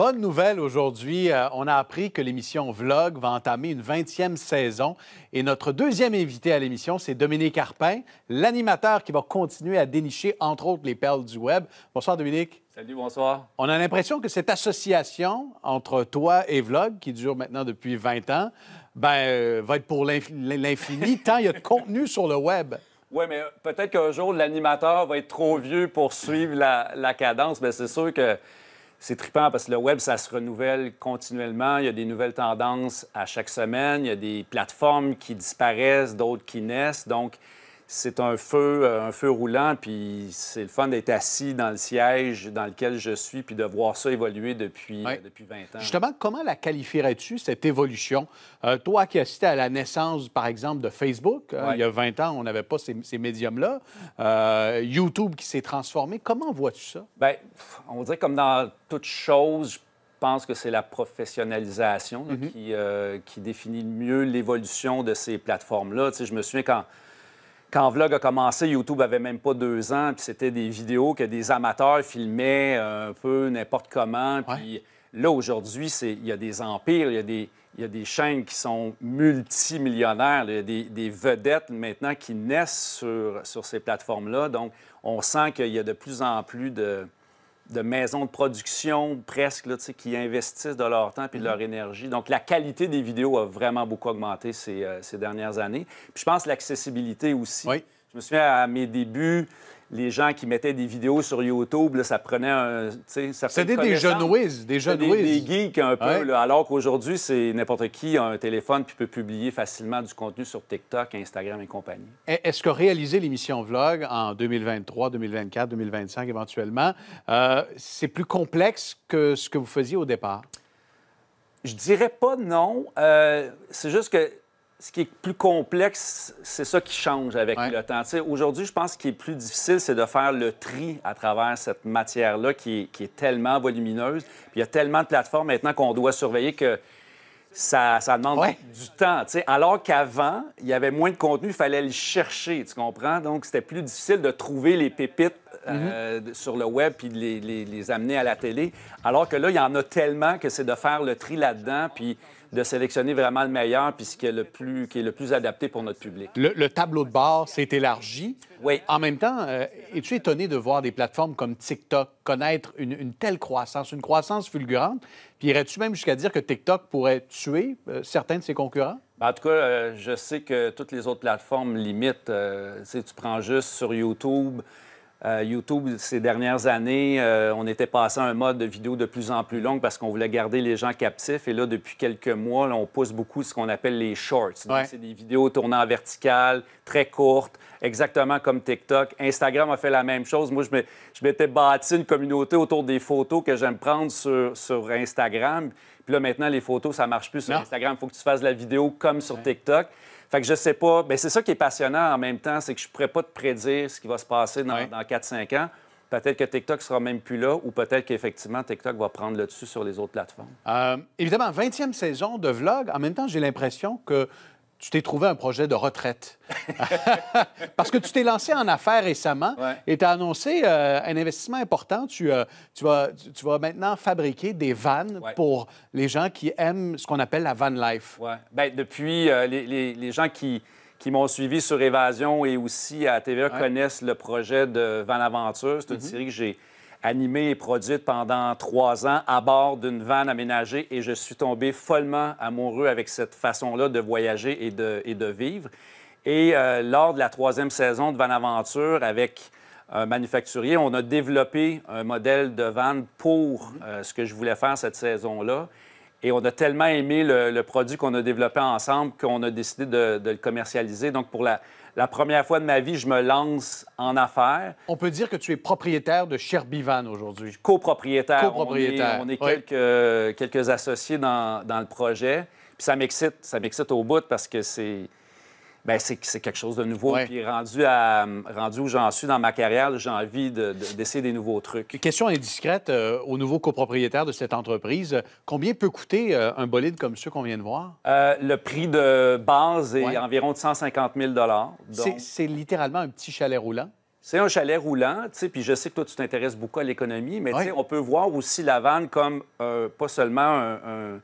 bonne nouvelle aujourd'hui. Euh, on a appris que l'émission Vlog va entamer une 20e saison. Et notre deuxième invité à l'émission, c'est Dominique Arpin, l'animateur qui va continuer à dénicher, entre autres, les perles du Web. Bonsoir, Dominique. Salut, bonsoir. On a l'impression que cette association entre toi et Vlog, qui dure maintenant depuis 20 ans, ben, euh, va être pour l'infini, tant il y a de contenu sur le Web. Oui, mais peut-être qu'un jour, l'animateur va être trop vieux pour suivre la cadence. Mais c'est sûr que c'est trippant parce que le web, ça se renouvelle continuellement. Il y a des nouvelles tendances à chaque semaine. Il y a des plateformes qui disparaissent, d'autres qui naissent. Donc, c'est un feu, euh, un feu roulant, puis c'est le fun d'être assis dans le siège dans lequel je suis, puis de voir ça évoluer depuis, euh, depuis 20 ans. Justement, comment la qualifierais-tu, cette évolution? Euh, toi qui assistais à la naissance, par exemple, de Facebook, il y a 20 ans, on n'avait pas ces, médiums-là, YouTube qui s'est transformé, comment vois-tu ça? Bien, on dirait comme dans toute chose, je pense que c'est la professionnalisation mm-hmm. qui, qui définit mieux l'évolution de ces plateformes-là. Tu sais, je me souviens quand quand Vlog a commencé, YouTube avait même pas deux ans, puis c'était des vidéos que des amateurs filmaient euh, un peu n'importe comment. Puis là, aujourd'hui, il y a des empires, il y a des, des chaînes qui sont multimillionnaires, il y a des, vedettes maintenant qui naissent sur, sur ces plateformes-là. Donc, on sent qu'il y a de plus en plus de, de maisons de production presque qui investissent de leur temps et de mhm. leur énergie. Donc, la qualité des vidéos a vraiment beaucoup augmenté ces, euh, dernières années. Puis je pense l'accessibilité aussi. Je me souviens à mes débuts, les gens qui mettaient des vidéos sur YouTube, ça prenait un. C'était des jeunes whiz, des jeunes Des, des geeks un peu, alors qu'aujourd'hui, c'est n'importe qui a un téléphone puis peut publier facilement du contenu sur TikTok, Instagram et compagnie. E, est-ce que réaliser l'émission Vlog en 2023, 2024, 2025 éventuellement, euh, c'est plus complexe que ce que vous faisiez au départ? Je dirais pas non. Euh, c'est juste que ce qui est plus complexe, c'est ça qui change avec le temps. Aujourd'hui, je pense qu'il est plus difficile, c'est de faire le tri à travers cette matière-là qui, est tellement volumineuse. Puis il y a tellement de plateformes maintenant qu'on doit surveiller que ça, demande du temps. Alors qu'avant, il y avait moins de contenu, il fallait le chercher, tu comprends? Donc, c'était plus difficile de trouver les pépites euh, mm-hmm. sur le web puis de les, amener à la télé. Alors que là, il y en a tellement que c'est de faire le tri là-dedans. Puis de sélectionner vraiment le meilleur puis ce qui est le plus, qui est le plus adapté pour notre public. Le, tableau de bord s'est élargi. Oui. En même temps, euh, es-tu étonné de voir des plateformes comme TikTok connaître une, telle croissance, une croissance fulgurante? Puis irais-tu même jusqu'à dire que TikTok pourrait tuer euh, certains de ses concurrents? Ben, en tout cas, euh, je sais que toutes les autres plateformes limitent. Euh, tu prends juste sur YouTube, euh, YouTube, ces dernières années, euh, on était passé à un mode de vidéo de plus en plus longue parce qu'on voulait garder les gens captifs. Et là, depuis quelques mois, on pousse beaucoup ce qu'on appelle les shorts. c'est des vidéos tournant en verticale, très courtes, exactement comme TikTok. Instagram a fait la même chose. Moi, je m'étais bâti une communauté autour des photos que j'aime prendre sur, Instagram. Puis là, maintenant, les photos, ça marche plus sur Instagram. Il faut que tu fasses la vidéo comme sur TikTok. Fait que je sais pas. Mais ben, c'est ça qui est passionnant en même temps, c'est que je pourrais pas te prédire ce qui va se passer dans, 4-5 ans. Peut-être que TikTok sera même plus là ou peut-être qu'effectivement TikTok va prendre le dessus sur les autres plateformes. Euh, évidemment, 20e saison de vlog. En même temps, j'ai l'impression que tu t'es trouvé un projet de retraite. Parce que tu t'es lancé en affaires récemment et tu as annoncé euh, un investissement important. Tu, euh, tu, vas, tu, vas, maintenant fabriquer des vannes pour les gens qui aiment ce qu'on appelle la van life. Oui. Bien, depuis, euh, les, gens qui, qui m'ont suivi sur Évasion et aussi à TVA connaissent le projet de Van Aventure. C'est une mhm. série que j'ai animée et produite pendant trois ans à bord d'une van aménagée et je suis tombé follement amoureux avec cette façon-là de voyager et de, vivre. Et euh, lors de la troisième saison de Van Aventure avec un manufacturier, on a développé un modèle de van pour euh, ce que je voulais faire cette saison-là. Et on a tellement aimé le, produit qu'on a développé ensemble qu'on a décidé de, le commercialiser. Donc, pour la, première fois de ma vie, je me lance en affaires. On peut dire que tu es propriétaire de sherbivan aujourd'hui. Copropriétaire. Copropriétaire. On est, on est quelques, associés dans, dans le projet. Puis ça m'excite. Ça m'excite au bout parce que c'est Bien, c'est quelque chose de nouveau. Puis rendu, à, rendu où j'en suis dans ma carrière, j'ai envie d'essayer des nouveaux trucs. Question indiscrète discrète euh, au nouveau copropriétaire de cette entreprise. Combien peut coûter euh, un bolide comme ceux qu'on vient de voir? Euh, le prix de base est environ de 150 000 C'est littéralement un petit chalet roulant? C'est un chalet roulant, tu puis je sais que toi, tu t'intéresses beaucoup à l'économie, mais on peut voir aussi la vanne comme pas seulement un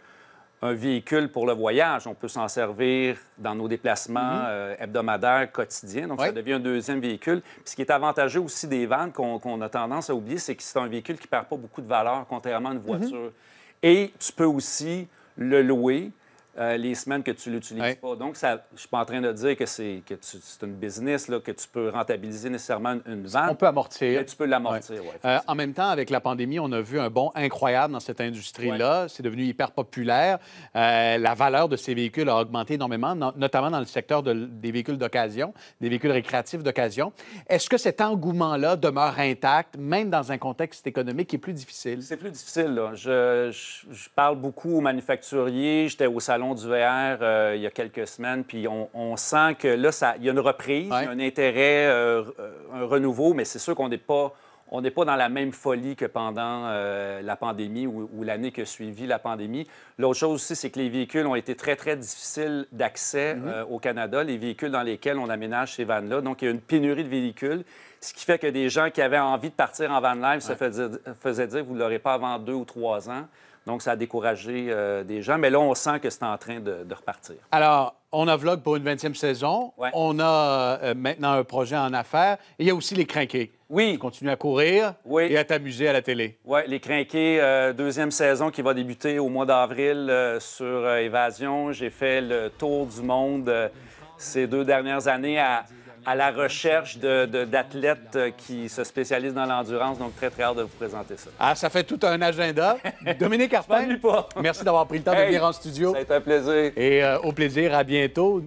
un véhicule pour le voyage. On peut s'en servir dans nos déplacements mhm. euh, hebdomadaires, quotidiens. Donc, ça devient un deuxième véhicule. ce qui est avantageux aussi des ventes qu'on a tendance à oublier, c'est que c'est un véhicule qui ne perd pas beaucoup de valeur, contrairement à une mhm. voiture. Et tu peux aussi le louer euh, les semaines que tu l'utilises pas. Donc, ça, je suis pas en train de dire que c'est que c'est une business là, que tu peux rentabiliser nécessairement une vente. On peut amortir. tu peux l'amortir, euh, en même temps, avec la pandémie, on a vu un bond incroyable dans cette industrie-là. C'est devenu hyper populaire. Euh, la valeur de ces véhicules a augmenté énormément, notamment dans le secteur des véhicules d'occasion, des véhicules récréatifs d'occasion. Est-ce que cet engouement-là demeure intact, même dans un contexte économique qui est plus difficile? C'est plus difficile. Je, je parle beaucoup aux manufacturiers. J'étais au salon du VR euh, il y a quelques semaines, puis on, sent que là, ça, il y a une reprise, un intérêt, euh, euh, un renouveau, mais c'est sûr qu'on n'est pas on n'est pas dans la même folie que pendant euh, la pandémie ou, l'année a suivi la pandémie. L'autre chose aussi, c'est que les véhicules ont été très, très difficiles d'accès mhm. euh, au Canada, les véhicules dans lesquels on aménage ces vannes-là. Donc, il y a une pénurie de véhicules, ce qui fait que des gens qui avaient envie de partir en van live se faisaient dire, vous ne l'aurez pas avant deux ou trois ans. Donc, ça a découragé euh, des gens. Mais là, on sent que c'est en train de, de repartir. Alors, on a Vlog pour une 20e saison. On a euh, maintenant un projet en affaires. Et il y a aussi les crinqués. Oui. Tu continues à courir et à t'amuser à la télé. Oui, les crinqués, euh, deuxième saison qui va débuter au mois d'avril euh, sur Évasion. J'ai fait le tour du monde ces deux dernières années à à la recherche d'athlètes de, euh, qui se spécialisent dans l'endurance. Donc, très, très hâte de vous présenter ça. Ah, ça fait tout un agenda. Dominique Arpin, merci d'avoir pris le temps de venir en studio. Ça a été un plaisir. Et euh, au plaisir, à bientôt.